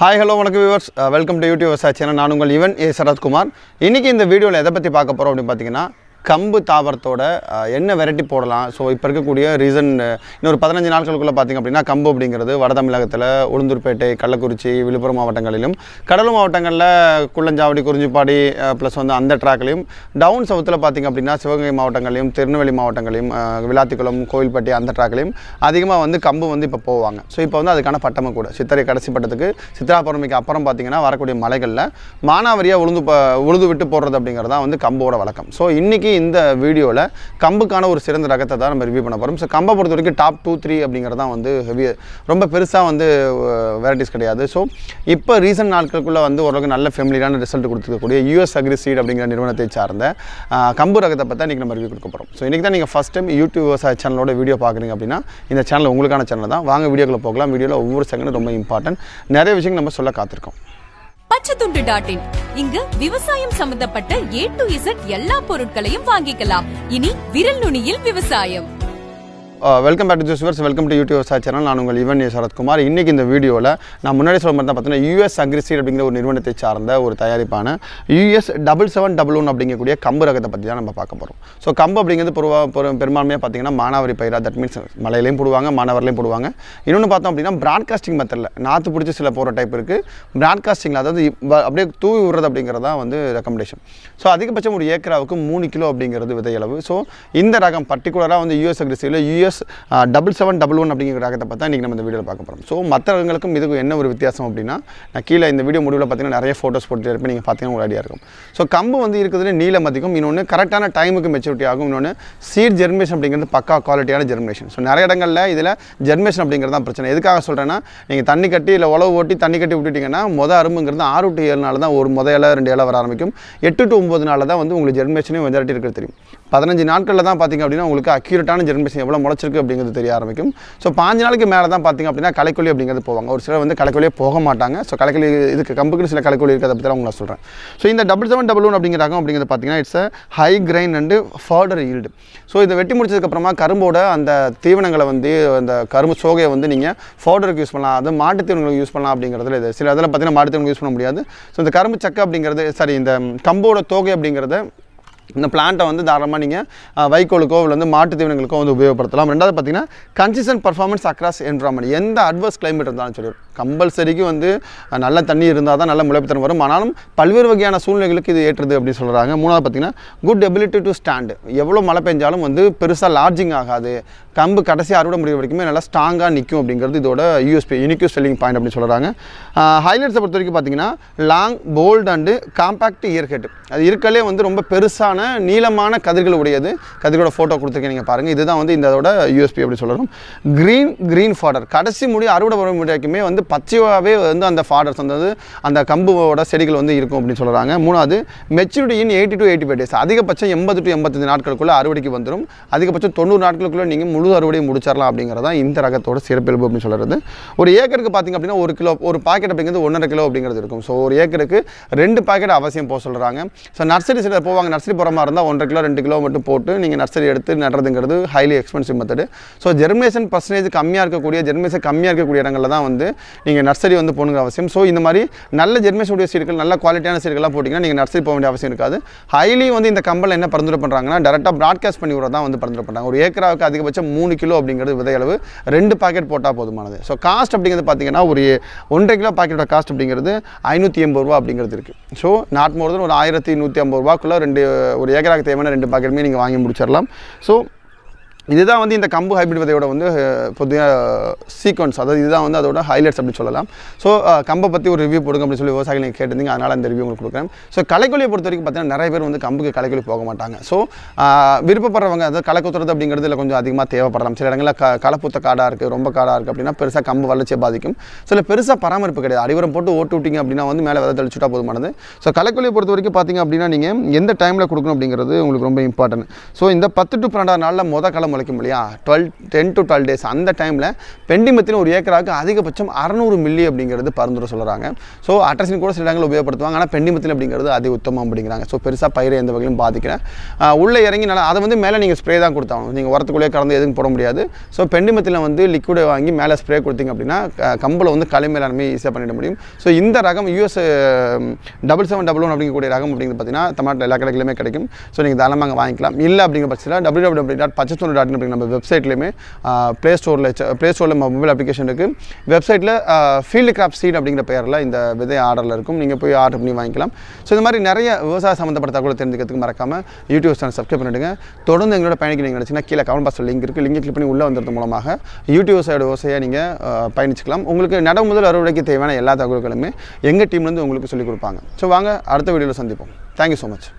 hi hello வணக்கம் viewers welcome to YouTube விவசாய channel நான் உங்கள் இவன் ஏ சரத்குமார் இன்றைக்கி இந்த வீடியோவில் எதை பற்றி பார்க்க போகிறோம் அப்படின்னு பார்த்தீங்கன்னா கம்பு தாவரத்தோட என்ன வெரைட்டி போடலாம் ஸோ இப்போ இருக்கக்கூடிய ரீசன் இன்னொரு பதினஞ்சு நாட்களுக்குள்ளே பார்த்திங்க அப்படின்னா கம்பு அப்படிங்கிறது வட தமிழகத்தில் உளுந்தூர்பேட்டை கள்ளக்குறிச்சி விழுப்புரம் மாவட்டங்களிலும் கடலூர் மாவட்டங்களில் குள்ளஞ்சாவடி குறிஞ்சிப்பாடி ப்ளஸ் வந்து அந்த ட்ராக்லையும் டவுன் சவுத்தில் பார்த்திங்க அப்படின்னா சிவகங்கை மாவட்டங்களையும் திருநெல்வேலி மாவட்டங்களையும் விளாத்திக்குளம் கோவில்பட்டி அந்த ட்ராக்லையும் அதிகமாக வந்து கம்பு வந்து இப்போ போவாங்க ஸோ இப்போ வந்து அதுக்கான பட்டமும் கூட சித்திரை கடைசி பட்டத்துக்கு சித்ரா பௌர்ணமிக்கு அப்புறம் பார்த்திங்கன்னா வரக்கூடிய மலைகளில் மானாவரியாக உளுந்து உழுது விட்டு போடுறது அப்படிங்கிறது தான் வந்து கம்போட வழக்கம் ஸோ இன்றைக்கி இன்றைக்கி இந்த வீடியோவில் கம்புக்கான ஒரு சிறந்த ரகத்தை தான் நம்ம ரிவ்யூ பண்ண போகிறோம் ஸோ கம்பை பொறுத்த வரைக்கும் டாப் டூ த்ரீ அப்படிங்கிறது தான் வந்து ஹெவி ரொம்ப பெருசாக வந்து வெரைட்டிஸ் கிடையாது ஸோ இப்போ ரீசன்ட் நாட்களுக்குள்ளே வந்து ஓரளவுக்கு நல்ல ஃபேமிலியான ரிசல்ட் கொடுத்துருக்கக்கூடிய யூஎஸ் அக்ரி சீட் அப்படிங்கிற நிறுவனத்தை சார்ந்த கம்பு ரகத்தை பற்றி இன்றைக்கி நம்ம ரிவ்யூ கொடுக்க போகிறோம் ஸோ இன்றைக்கி தான் நீங்கள் ஃபஸ்ட் டைம் யூடியூப் விவசாய சேனலோட வீடியோ பார்க்குறீங்க அப்படின்னா இந்த சேனல் உங்களுக்கான சேனல் தான் வாங்க வீடியோக்குள்ளே போகலாம் வீடியோவில் ஒவ்வொரு செகண்டும் ரொம்ப இம்பார்ட்டன்ட் நிறைய விஷயங்கள் நம்ம சொல்ல காத்திருக்கோம் பச்சைத்துண்டு டாட் இன் இங்கு விவசாயம் சம்பந்தப்பட்ட ஏ டு இசட் எல்லா பொருட்களையும் வாங்கிக்கலாம் இனி விரல் நுனியில் விவசாயம் வெல்கம் பேக் டு ஜூஸ் வெல்கம் டு யூடியூப் சார் சேனல் நான் உங்கள் இவன் சரத்குமார் இன்றைக்கி இந்த வீடியோவில் நான் முன்னாடி சொல்ல மாதிரி தான் பார்த்தீங்கன்னா யூஎஸ் அக்ரிசீட் அப்படிங்கிற ஒரு நிறுவனத்தை சார்ந்த ஒரு தயாரிப்பான US double seven double one அப்படிங்கக்கூடிய கம்பு ரகத்தை பற்றி தான் நம்ம பார்க்க போகிறோம் ஸோ கம்பு அப்படிங்கிறது பொருவா பெரும்பான்மையாக பார்த்தீங்கன்னா மாணவரி பயிராக தட் மீன்ஸ் மலையிலையும் போடுவாங்க மானாவரிலையும் போடுவாங்க இன்னொன்று பார்த்தோம் அப்படின்னா ப்ராட்காஸ்டிங் மெத்தடில் நாற்று பிடிச்சி சில போகிற டைப் இருக்குது ப்ராட்காஸ்டிங்கில் அதாவது அப்படியே தூவி விடுறது தான் வந்து ரெக்கமெண்டேஷன் ஸோ அதிகபட்சம் ஒரு ஏக்கராவுக்கு மூணு கிலோ அப்படிங்கிறது விதையளவு ஸோ இந்த ரகம் பர்டிகுலராக வந்து யூஎஸ் அக்ரிசீவில் US years double seven double one அப்படிங்கிற ரகத்தை பார்த்தா இன்றைக்கி நம்ம இந்த வீடியோ பார்க்க போகிறோம் ஸோ மற்ற ரகங்களுக்கும் இதுக்கும் என்ன ஒரு வித்தியாசம் அப்படின்னா நான் கீழே இந்த வீடியோ முடிவில் பார்த்தீங்கன்னா நிறைய ஃபோட்டோஸ் போட்டு இருப்பேன் நீங்கள் பார்த்தீங்கன்னா உங்களுக்கு ஐடியா இருக்கும் ஸோ கம்பு வந்து இருக்கிறது நீல மதிக்கும் இன்னொன்று கரெக்டான டைமுக்கு மெச்சூரிட்டி ஆகும் இன்னொன்று சீட் ஜெர்மேஷன் அப்படிங்கிறது பக்கா குவாலிட்டியான ஜெர்மேஷன் ஸோ நிறைய இடங்களில் இதில் ஜெர்மேஷன் அப்படிங்கிறது தான் பிரச்சனை எதுக்காக சொல்கிறேன்னா நீங்கள் தண்ணி கட்டி இல்லை உழவு ஓட்டி தண்ணி கட்டி விட்டுட்டிங்கன்னா மொதல் அரும்புங்கிறது ஆறு டு ஏழு நாள் தான் ஒரு முதல் இலை ரெண்டு இலை வர ஆரம்பிக்கும் எட்டு டு ஒம்பது நாளில் தான் வந்து உங்களுக்கு ஜெர்மேஷனே மெஜாரிட்டி இருக்கிறது தெரியும் பதினஞ்சு நாட்களில் தான் பார்த்திங்க அப்படின்னா உங்களுக்கு அக்யூரட்டான ஜெர்மினேஷன் எவ்வளோ முளைச்சிருக்கு அப்படிங்கிறது தெரிய ஆரம்பிக்கும் ஸோ பாஞ்சு நாளைக்கு மேலே தான் பார்த்திங்க அப்படின்னா கலைக்கொலி அப்படிங்கிறது போவாங்க ஒரு சிலர் வந்து கலைக்கொலியே போக மாட்டாங்க ஸோ கலைக்கொலி இதுக்கு கம்புக்குன்னு சில கலைக்கொலி இருக்கிறத பற்றி தான் உங்களை சொல்கிறேன் ஸோ இந்த டபுள் செவன் டபுள் ஒன் அப்படிங்கிற ரகம் அப்படிங்கிறது பார்த்திங்கன்னா it's a high grain and further yield so இதை வெட்டி முடிச்சதுக்கப்புறமா கரும்போட அந்த தீவனங்களை வந்து அந்த கரும்பு சோகையை வந்து நீங்கள் ஃபவுடருக்கு யூஸ் பண்ணலாம் அது மாட்டு தீவனங்களுக்கு யூஸ் பண்ணலாம் அப்படிங்கிறதுல இது சில அதில் பார்த்தீங்கன்னா மாட்டு தீவனங்களுக்கு யூஸ் பண்ண முடியாது ஸோ இந்த கரும்பு சக்கை அப்படிங்கிறது சாரி இந்த கம்போட தோகை அப்படிங்கிறத இந்த பிளான்ட்டை வந்து தாராளமாக நீங்கள் வைக்கோலுக்கோ இல்லை வந்து மாட்டு தீவனங்களுக்கோ வந்து உபயோகப்படுத்தலாம் ரெண்டாவது பார்த்தீங்கன்னா கன்சிஸ்டன்ட் பர்ஃபார்மன்ஸ் அக்ராஸ் என்வரான்மெண்ட் எந்த அட்வர்ஸ் கிளைமேட் இருந்தாலும் சொல்லிடுவோம் கம்பல்சரிக்கு வந்து நல்ல தண்ணி இருந்தால் தான் நல்ல முளைப்பு வரும் ஆனாலும் பல்வேறு வகையான சூழ்நிலைகளுக்கு இது ஏற்றது அப்படின்னு சொல்கிறாங்க மூணாவது பார்த்திங்கன்னா குட் எபிலிட்டி டு ஸ்டாண்டு எவ்வளோ மழை பெஞ்சாலும் வந்து பெருசாக லார்ஜிங் ஆகாது கம்பு கடைசி அறுவடை முடிவு வரைக்குமே நல்லா ஸ்ட்ராங்காக நிற்கும் அப்படிங்கிறது இதோட யூஎஸ்பி யூனிக்யூ செல்லிங் பாயிண்ட் அப்படின்னு சொல்கிறாங்க ஹைலைட்ஸை பொறுத்த வரைக்கும் பார்த்திங்கன்னா long bold and compact earhead அது இருக்கலே வந்து ரொம்ப பெருசான நீளமான கதிர்கள் உடையது கதிரோட ஃபோட்டோ கொடுத்துருக்கேன் நீங்கள் பாருங்கள் இதுதான் வந்து இதோட யூஎஸ்பி அப்படின்னு சொல்கிறோம் க்ரீன் க்ரீன் ஃபாடர் கடைசி முடி அறுவடை வரைக்குமே வந்து பச்சையாகவே வந்து அந்த ஃபாடர்ஸ் வந்து அந்த கம்புவோட செடிகள் வந்து இருக்கும் அப்படின்னு சொல்கிறாங்க மூணாவது in eighty to eighty five days அதிகபட்சம் எண்பது டு எண்பத்தஞ்சு நாட்களுக்குள்ளே அறுவடைக்கு வந்துடும் அதிகபட்சம் தொண்ணூறு நாட்களுக்குள்ளே நீங்கள் முழு அறுவடையை முடிச்சிடலாம் தான் இந்த ரகத்தோட சிறப்பியல்பு அப்படின்னு சொல்கிறது ஒரு ஏக்கருக்கு பார்த்திங்க அப்படின்னா ஒரு கிலோ ஒரு பாக்கெட் அப்படிங்கிறது ஒன்றரை கிலோ அப்படிங்கிறது இருக்கும் ஸோ ஒரு ஏக்கருக்கு ரெண்டு பாக்கெட் அவசியம் போக சொல்கிறாங்க ஸோ நர்சரி சில போவாங்க நர்சரி போகிற மாதிரி இருந்தால் ஒன்றரை கிலோ ரெண்டு கிலோ மட்டும் போட்டு நீங்கள் நர்சரி எடுத்து நடுறதுங்கிறது highly expensive method so germination percentage கம்மியாக இருக்கக்கூடிய ஜெர்மினேஷன் கம்மியாக இருக்கக்கூடிய இடங்களில் தான் வந்து நீங்கள் நர்சரி வந்து போகணுங்கிற அவசியம் ஸோ இந்த மாதிரி நல்ல ஜெர்மேஷனுடைய சீடுகள் நல்ல குவாலிட்டியான சீடுகள்லாம் போட்டிங்கன்னா நீங்கள் நர்சரி போக வேண்டிய அவசியம் இருக்காது ஹைலி வந்து இந்த கம்பெனியில் என்ன பரிந்துரை பண்ணுறாங்கன்னா டேரெக்டாக ப்ராட்காஸ்ட் பண்ணி விட தான் வந்து பரிந்துரை பண்ணுறாங்க ஒரு ஏக்கராவுக்கு அதிகபட்சம் மூணு கிலோ அப்படிங்கிறது விதை அளவு ரெண்டு பாக்கெட் போட்டால் போதுமானது ஸோ காஸ்ட் அப்படிங்கிறது பார்த்தீங்கன்னா ஒரு ஒன்றரை கிலோ பாக்கெட்டோட காஸ்ட் அப்படிங்கிறது ஐநூற்றி எண்பது ரூபா அப்படிங்கிறது இருக்குது ஸோ நாட் மோர் ஒரு ஆயிரத்தி நூற்றி ஐம்பது ரூபாக்குள்ளே ரெண்டு ஒரு ஏக்கராவுக்கு தேவையான ரெண்டு பாக்கெட்டுமே நீங்கள் வாங்கி முடிச்சிடலாம் ஸோ இதுதான் வந்து இந்த கம்பு ஹைபிரிட் விதையோட வந்து பொதுவாக சீக்வன்ஸ் அதாவது இதுதான் வந்து அதோட ஹைலைட்ஸ் அப்படின்னு சொல்லலாம் ஸோ கம்பை பற்றி ஒரு ரிவ்யூ போடுங்க அப்படின்னு சொல்லி விவசாயிகள் நீங்கள் கேட்டிருந்தீங்க அதனால் அந்த ரிவ்யூ உங்களுக்கு கொடுக்குறேன் ஸோ கலைக்கொலியை பொறுத்த வரைக்கும் பார்த்தீங்கன்னா நிறைய பேர் வந்து கம்புக்கு கலைக்கொலி போக மாட்டாங்க ஸோ விருப்பப்படுறவங்க அதாவது களை குத்துறது அப்படிங்கிறது இல்லை கொஞ்சம் அதிகமாக தேவைப்படலாம் சில இடங்களில் க களைப்புத்த காடாக இருக்குது ரொம்ப காடாக இருக்குது அப்படின்னா பெருசாக கம்பு வளர்ச்சியை பாதிக்கும் சில பெருசாக பராமரிப்பு கிடையாது அடிவரம் போட்டு ஓட்டு விட்டிங்க அப்படின்னா வந்து மேலே விதை தெளிச்சுட்டா போதுமானது ஸோ கலைக்கொலியை பொறுத்த வரைக்கும் பார்த்தீங்க அப்படின்னா நீங்கள் எந்த டைமில் கொடுக்கணும் அப்படிங்கிறது உங்களுக்கு ரொம்ப இம்பார்ட்டன்ட் ஸோ இந்த பத்து டு பன்னெண்டாவது நாளில் மொதல் கிளம்பு முளைக்கும் இல்லையா twelve ten to twelve days அந்த டைமில் பெண்டிமத்தின் ஒரு ஏக்கராவுக்கு அதிகபட்சம் அறநூறு மில்லி அப்படிங்கிறது பரிந்துரை சொல்கிறாங்க ஸோ அட்ரஸின் கூட சில இடங்கள் உபயோகப்படுத்துவாங்க ஆனால் பெண்டிமத்தில் அப்படிங்கிறது அதிக உத்தமம் அப்படிங்கிறாங்க ஸோ பெருசாக பயிரை எந்த வகையிலும் பாதிக்கிறேன் உள்ளே இறங்கி நல்லா அதை வந்து மேலே நீங்கள் ஸ்ப்ரே தான் கொடுத்தாங்க நீங்கள் உரத்துக்குள்ளேயே கலந்து எதுவும் போட முடியாது ஸோ பெண்டிமத்தில் வந்து லிக்விடை வாங்கி மேலே ஸ்ப்ரே கொடுத்தீங்க அப்படின்னா கம்பளை வந்து களை மேலாண்மை ஈஸியாக பண்ணிட முடியும் ஸோ இந்த ரகம் US double seven double one அப்படிங்கக்கூடிய ரகம் அப்படிங்கிறது பார்த்தீங்கன்னா தமிழ்நாட்டில் எல்லா கடைகளிலுமே கிடைக்கும் ஸோ நீங்கள் தாராளமாக வாங்கிக்கலாம் இல்லை அப்படிங்கிற பட்சத்தில் W W dot Pachathur dot in நம்ம வெப்சைட்லேயுமே ப்ளே ஸ்டோரில் ப்ளே ஸ்டோரில் மொபைல் அப்ளிகேஷன் இருக்குது வெப்சைட்டில் ஃபீல்டு கிராப் சீட் அப்படிங்கிற பெயரில் இந்த விதை ஆர்டரில் இருக்கும் நீங்கள் போய் ஆர்டர் பண்ணி வாங்கிக்கலாம் ஸோ இந்த மாதிரி நிறைய விவசாய சம்மந்தப்பட்ட தகவல் தெரிஞ்சுக்கிறதுக்கு மறக்காமல் யூடியூப் சேனல் சப்ஸ்கிரைப் பண்ணிவிடுங்க தொடர்ந்து எங்களோட பயணிக்க நீங்கள் நினச்சிங்கன்னா கீழே கவன் பாக்ஸில் லிங்க் இருக்குது லிங்க் கிளிக் பண்ணி உள்ளே வந்தது மூலமாக யூடியூப் சைடு விவசாயியாக நீங்கள் பயணிச்சிக்கலாம் உங்களுக்கு நட முதல் அறுவடைக்கு தேவையான எல்லா தகவல்களுமே எங்கள் டீம்லேருந்து உங்களுக்கு சொல்லிக் கொடுப்பாங்க ஸோ வாங்க அடுத்த வீடியோவில் சந்திப்போம் தேங்க்யூ ஸோ மச்